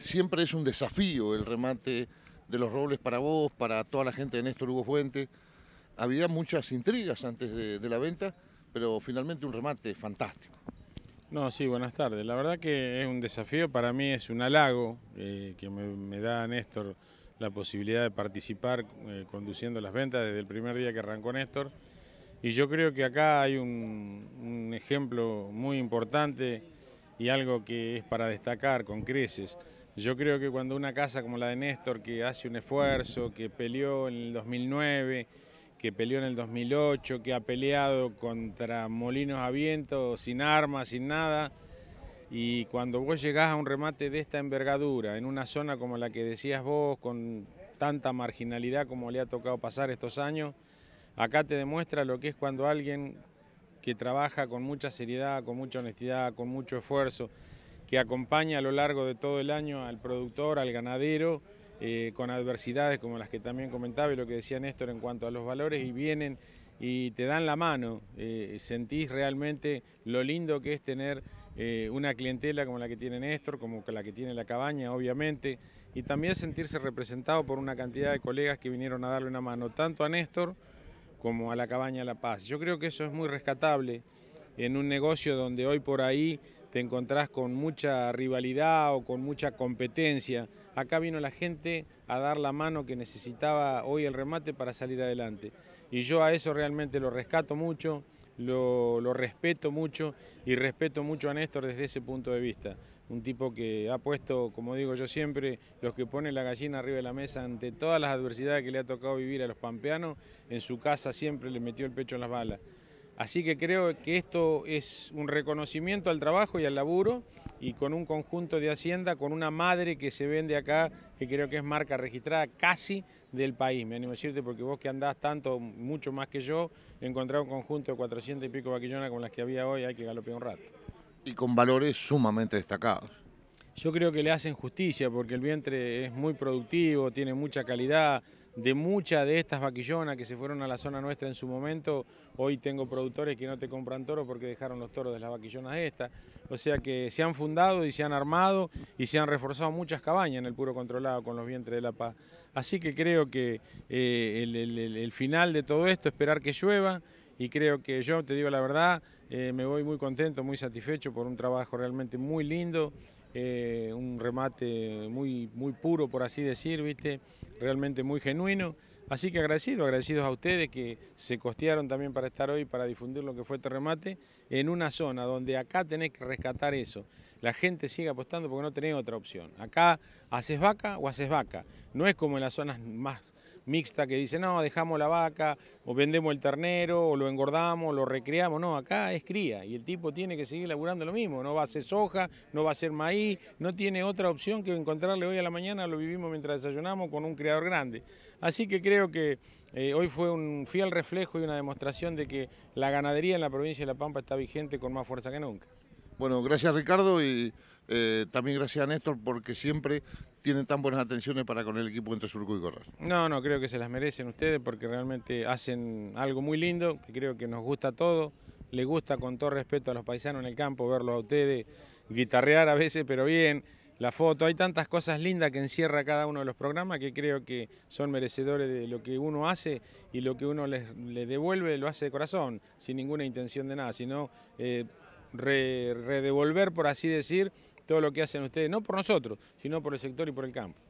Siempre es un desafío el remate de los robles para vos, para toda la gente de Néstor Hugo Fuente. Había muchas intrigas antes de, la venta, pero finalmente un remate fantástico. No, sí, buenas tardes. La verdad que es un desafío, para mí es un halago eh, que me, da Néstor la posibilidad de participar eh, conduciendo las ventas desde el primer día que arrancó Néstor. Y yo creo que acá hay un ejemplo muy importante y algo que es para destacar con creces. Yo creo que cuando una casa como la de Néstor, que hace un esfuerzo, que peleó en el 2009, que peleó en el 2008, que ha peleado contra molinos a viento, sin armas, sin nada, y cuando vos llegás a un remate de esta envergadura, en una zona como la que decías vos, con tanta marginalidad como le ha tocado pasar estos años, acá te demuestra lo que es cuando alguien que trabaja con mucha seriedad, con mucha honestidad, con mucho esfuerzo, que acompaña a lo largo de todo el año al productor, al ganadero, eh, con adversidades como las que también comentaba y lo que decía Néstor en cuanto a los valores y vienen y te dan la mano, eh, sentís realmente lo lindo que es tener eh, una clientela como la que tiene Néstor, como la que tiene la cabaña, obviamente, y también sentirse representado por una cantidad de colegas que vinieron a darle una mano, tanto a Néstor como a la cabaña La Paz. Yo creo que eso es muy rescatable en un negocio donde hoy por ahí te encontrás con mucha rivalidad o con mucha competencia. Acá vino la gente a dar la mano que necesitaba hoy el remate para salir adelante. Y yo a eso realmente lo rescato mucho, lo, respeto mucho y respeto mucho a Néstor desde ese punto de vista. Un tipo que ha puesto, como digo yo siempre, los que ponen la gallina arriba de la mesa ante todas las adversidades que le ha tocado vivir a los pampeanos, en su casa siempre le metió el pecho en las balas. Así que creo que esto es un reconocimiento al trabajo y al laburo y con un conjunto de Hacienda, con una madre que se vende acá, que creo que es marca registrada casi del país, me animo a decirte, porque vos que andás tanto, mucho más que yo, encontrar un conjunto de 400 y pico vaquillonas con las que había hoy hay que galopear un rato. Y con valores sumamente destacados yo creo que le hacen justicia porque el vientre es muy productivo, tiene mucha calidad, de muchas de estas vaquillonas que se fueron a la zona nuestra en su momento, hoy tengo productores que no te compran toros porque dejaron los toros de las vaquillonas estas, o sea que se han fundado y se han armado y se han reforzado muchas cabañas en el puro controlado con los vientres de La Paz. Así que creo que eh, el, final de todo esto, esperar que llueva, y creo que yo, te digo la verdad, eh, me voy muy contento, muy satisfecho por un trabajo realmente muy lindo eh, un remate muy, muy puro, por así decir, realmente muy genuino. Así que agradecido, agradecidos a ustedes que se costearon también para estar hoy, para difundir lo que fue este remate, en una zona donde acá tenés que rescatar eso. La gente sigue apostando porque no tenés otra opción. Acá haces vaca o haces vaca. No es como en las zonas más mixta que dice, no, dejamos la vaca, o vendemos el ternero, o lo engordamos, lo recreamos. No, acá es cría y el tipo tiene que seguir laburando lo mismo. No va a ser soja, no va a ser maíz, no tiene otra opción que encontrarle hoy a la mañana, lo vivimos mientras desayunamos con un criador grande. Así que creo que eh, hoy fue un fiel reflejo y una demostración de que la ganadería en la provincia de La Pampa está vigente con más fuerza que nunca. Bueno, gracias Ricardo y eh, también gracias a Néstor porque siempre tienen tan buenas atenciones para con el equipo entre Surco y Corral. No, no, creo que se las merecen ustedes porque realmente hacen algo muy lindo, que creo que nos gusta todo, le gusta con todo respeto a los paisanos en el campo verlos a ustedes, guitarrear a veces, pero bien, la foto, hay tantas cosas lindas que encierra cada uno de los programas que creo que son merecedores de lo que uno hace y lo que uno les, devuelve lo hace de corazón, sin ninguna intención de nada, sino... Eh, redevolver, por así decir, todo lo que hacen ustedes, no por nosotros, sino por el sector y por el campo.